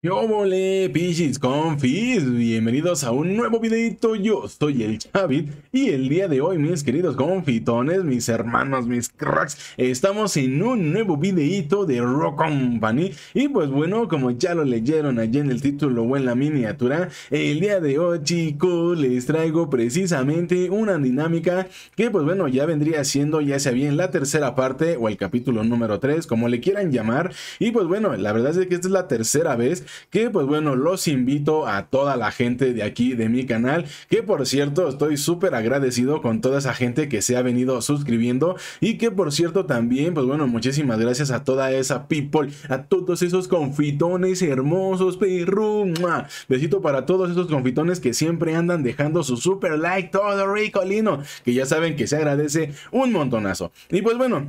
Yo volé, Pichis Confis! Bienvenidos a un nuevo videito, yo soy el Chavit y el día de hoy mis queridos confitones, mis hermanos, mis cracks, estamos en un nuevo videito de Rock Company y pues bueno, como ya lo leyeron allí en el título o en la miniatura, el día de hoy chicos les traigo precisamente una dinámica que pues bueno, ya vendría siendo ya sea bien la tercera parte o el capítulo número 3, como le quieran llamar y pues bueno, la verdad es que esta es la tercera vez que pues bueno, los invito a toda la gente de aquí de mi canal, que por cierto estoy súper agradecido con toda esa gente que se ha venido suscribiendo y que por cierto también, pues bueno, muchísimas gracias a toda esa people, a todos esos confitones hermosos, Perruma. besito para todos esos confitones que siempre andan dejando su super like, todo rico, lino, que ya saben que se agradece un montonazo. Y pues bueno,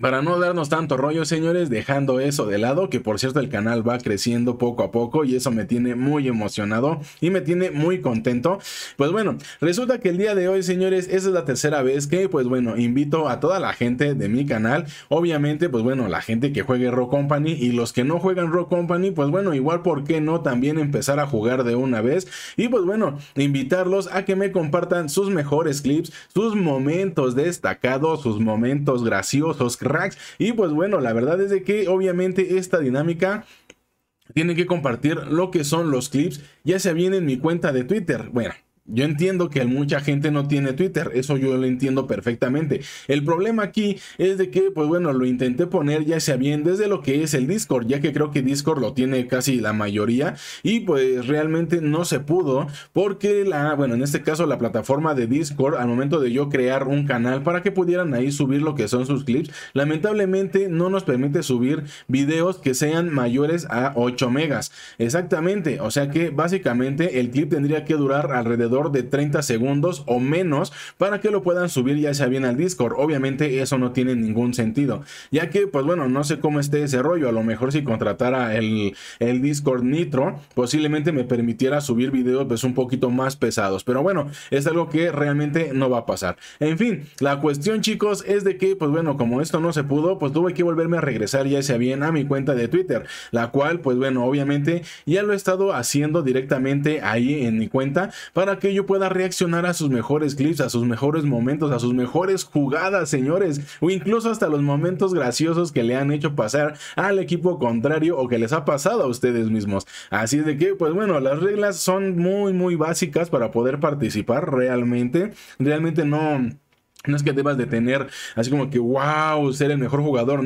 para no darnos tanto rollo, señores, dejando eso de lado, que por cierto el canal va creciendo poco a poco y eso me tiene muy emocionado y me tiene muy contento. Pues bueno, resulta que el día de hoy, señores, esa es la tercera vez que, pues bueno, invito a toda la gente de mi canal. Obviamente, pues bueno, la gente que juegue Rock Company y los que no juegan Rock Company, pues bueno, igual por qué no también empezar a jugar de una vez. Y pues bueno, invitarlos a que me compartan sus mejores clips, sus momentos destacados, sus momentos graciosos Racks. Y pues bueno, la verdad es de que obviamente esta dinámica tiene que compartir lo que son los clips, ya sea bien en mi cuenta de Twitter. Bueno, yo entiendo que mucha gente no tiene Twitter, eso yo lo entiendo perfectamente. El problema aquí es de que, pues bueno, lo intenté poner ya sea bien desde lo que es el Discord, ya que creo que Discord lo tiene casi la mayoría y pues realmente no se pudo porque la, bueno, en este caso la plataforma de Discord, al momento de yo crear un canal para que pudieran ahí subir lo que son sus clips, lamentablemente no nos permite subir videos que sean mayores a 8 megas. Exactamente, o sea que básicamente el clip tendría que durar alrededor de 30 segundos o menos para que lo puedan subir ya sea bien al Discord. Obviamente eso no tiene ningún sentido, ya que pues bueno, no sé cómo esté ese rollo. A lo mejor si contratara el, el Discord Nitro, posiblemente me permitiera subir videos pues un poquito más pesados. Pero bueno, es algo que realmente no va a pasar. En fin, la cuestión chicos es de que pues bueno, como esto no se pudo, pues tuve que volverme a regresar ya sea bien a mi cuenta de Twitter, la cual pues bueno, obviamente ya lo he estado haciendo directamente ahí en mi cuenta para que yo pueda reaccionar a sus mejores clips, a sus mejores momentos, a sus mejores jugadas, señores, o incluso hasta los momentos graciosos que le han hecho pasar al equipo contrario o que les ha pasado a ustedes mismos. Así de que, pues bueno, las reglas son muy, muy básicas para poder participar realmente. Realmente no... No es que debas de tener así como que, wow, ser el mejor jugador.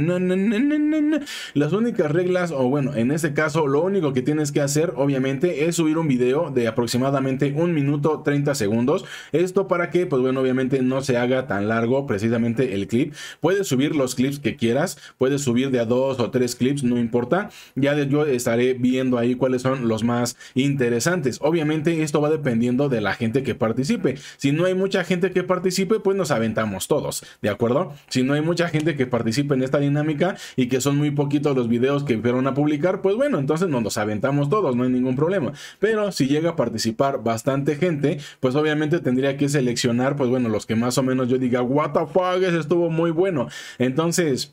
Las únicas reglas, o bueno, en este caso, lo único que tienes que hacer, obviamente, es subir un video de aproximadamente un minuto 30 segundos. Esto para que, pues bueno, obviamente no se haga tan largo precisamente el clip. Puedes subir los clips que quieras, puedes subir de a dos o tres clips, no importa. Ya yo estaré viendo ahí cuáles son los más interesantes. Obviamente, esto va dependiendo de la gente que participe. Si no hay mucha gente que participe, pues no sabemos aventamos todos, ¿de acuerdo? Si no hay mucha gente que participe en esta dinámica y que son muy poquitos los videos que fueron a publicar, pues bueno, entonces nos los aventamos todos, no hay ningún problema. Pero si llega a participar bastante gente, pues obviamente tendría que seleccionar, pues bueno, los que más o menos yo diga, what the estuvo muy bueno. Entonces...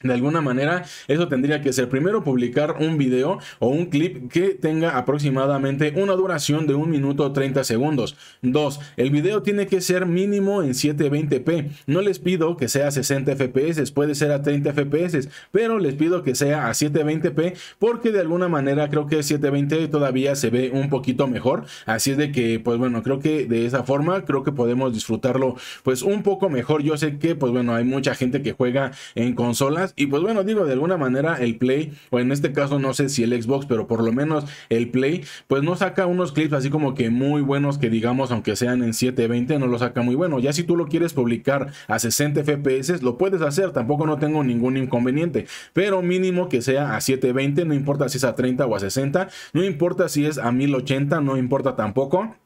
De alguna manera, eso tendría que ser primero publicar un video o un clip que tenga aproximadamente una duración de 1 minuto 30 segundos. Dos, El video tiene que ser mínimo en 720p. No les pido que sea 60 fps, puede ser a 30 fps, pero les pido que sea a 720p porque de alguna manera creo que 720 todavía se ve un poquito mejor. Así es de que, pues bueno, creo que de esa forma creo que podemos disfrutarlo pues un poco mejor. Yo sé que, pues bueno, hay mucha gente que juega en consolas y pues bueno, digo, de alguna manera el Play, o en este caso no sé si el Xbox, pero por lo menos el Play, pues no saca unos clips así como que muy buenos que digamos, aunque sean en 720, no lo saca muy bueno. Ya si tú lo quieres publicar a 60 FPS, lo puedes hacer, tampoco no tengo ningún inconveniente. Pero mínimo que sea a 720, no importa si es a 30 o a 60, no importa si es a 1080, no importa tampoco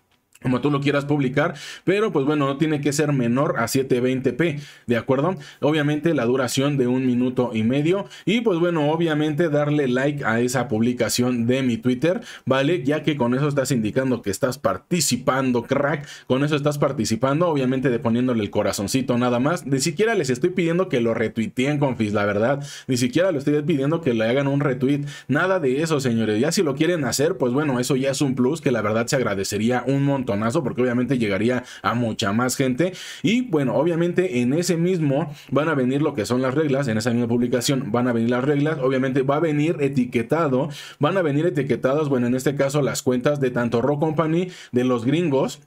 como tú lo quieras publicar, pero pues bueno, no tiene que ser menor a 720p, ¿de acuerdo? Obviamente la duración de un minuto y medio y pues bueno, obviamente darle like a esa publicación de mi Twitter, ¿vale? Ya que con eso estás indicando que estás participando, crack, con eso estás participando, obviamente de poniéndole el corazoncito nada más, ni siquiera les estoy pidiendo que lo retuiteen, confis, la verdad, ni siquiera les estoy pidiendo que le hagan un retweet, nada de eso, señores, ya si lo quieren hacer, pues bueno, eso ya es un plus que la verdad se agradecería un montón porque obviamente llegaría a mucha más gente. Y bueno, obviamente en ese mismo van a venir lo que son las reglas, en esa misma publicación van a venir las reglas, obviamente va a venir etiquetado, van a venir etiquetadas, bueno, en este caso las cuentas de tanto Rock Company, de los gringos,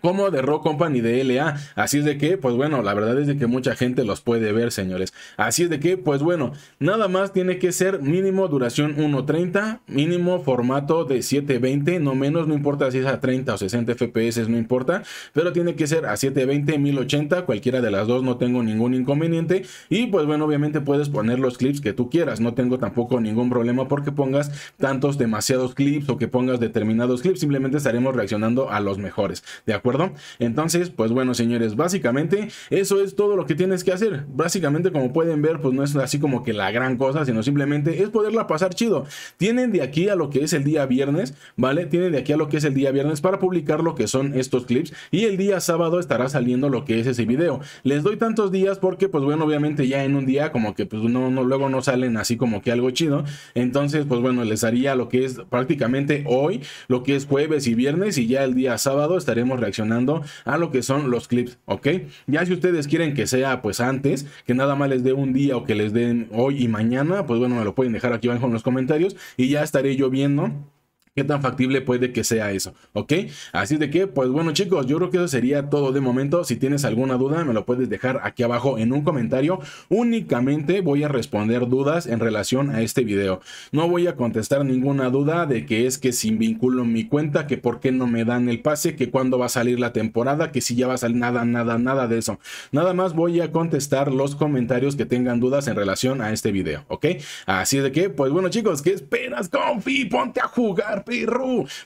como de Rock Company de LA. Así es de que, pues bueno, la verdad es de que mucha gente los puede ver, señores. Así es de que, pues bueno, nada más tiene que ser mínimo duración 1.30, mínimo formato de 720, no menos, no importa si es a 30 o 60 FPS, no importa, pero tiene que ser a 720, 1080, cualquiera de las dos, no tengo ningún inconveniente. Y pues bueno, obviamente puedes poner los clips que tú quieras, no tengo tampoco ningún problema porque pongas tantos demasiados clips o que pongas determinados clips, simplemente estaremos reaccionando a los mejores. ¿De acuerdo? Entonces, pues bueno, señores, básicamente eso es todo lo que tienes que hacer. Básicamente, como pueden ver, pues no es así como que la gran cosa, sino simplemente es poderla pasar chido. Tienen de aquí a lo que es el día viernes, ¿vale? Tienen de aquí a lo que es el día viernes para publicar lo que son estos clips y el día sábado estará saliendo lo que es ese video. Les doy tantos días porque, pues bueno, obviamente ya en un día como que pues no, no luego no salen así como que algo chido. Entonces, pues bueno, les haría lo que es prácticamente hoy, lo que es jueves y viernes y ya el día sábado estaremos realizando reaccionando a lo que son los clips, ¿ok? Ya si ustedes quieren que sea pues antes, que nada más les dé un día o que les den hoy y mañana, pues bueno, me lo pueden dejar aquí abajo en los comentarios y ya estaré yo viendo qué tan factible puede que sea eso, ¿ok? Así de que, pues bueno chicos, yo creo que eso sería todo de momento. Si tienes alguna duda, me lo puedes dejar aquí abajo en un comentario. Únicamente voy a responder dudas en relación a este video. No voy a contestar ninguna duda de que es que sin vínculo mi cuenta, que por qué no me dan el pase, que cuándo va a salir la temporada, que si ya va a salir nada, nada, nada de eso. Nada más voy a contestar los comentarios que tengan dudas en relación a este video, ¿ok? Así de que, pues bueno chicos, ¿qué esperas, Confi? Ponte a jugar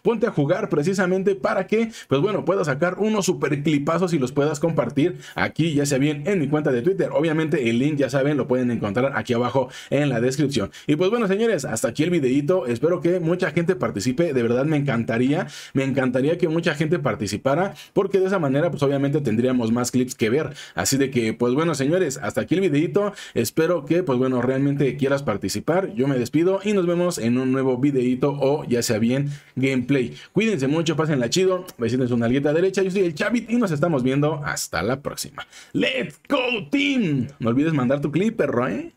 Ponte a jugar precisamente para que, pues bueno, puedas sacar unos super clipazos y los puedas compartir aquí, ya sea bien en mi cuenta de Twitter. Obviamente el link, ya saben, lo pueden encontrar aquí abajo en la descripción. Y pues bueno, señores, hasta aquí el videito. Espero que mucha gente participe. De verdad me encantaría, me encantaría que mucha gente participara porque de esa manera, pues obviamente tendríamos más clips que ver. Así de que, pues bueno, señores, hasta aquí el videito. Espero que, pues bueno, realmente quieras participar. Yo me despido y nos vemos en un nuevo videito o ya sea bien gameplay. Cuídense mucho, pásenla chido, Vecinos, una nalguita derecha. Yo soy el Chavit y nos estamos viendo hasta la próxima. ¡Let's go, team! No olvides mandar tu clip, perro, ¿eh?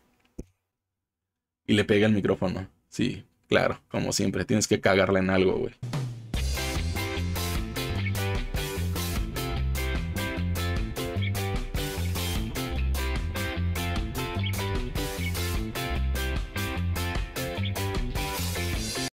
Y le pega el micrófono. Sí, claro, como siempre, tienes que cagarle en algo, güey.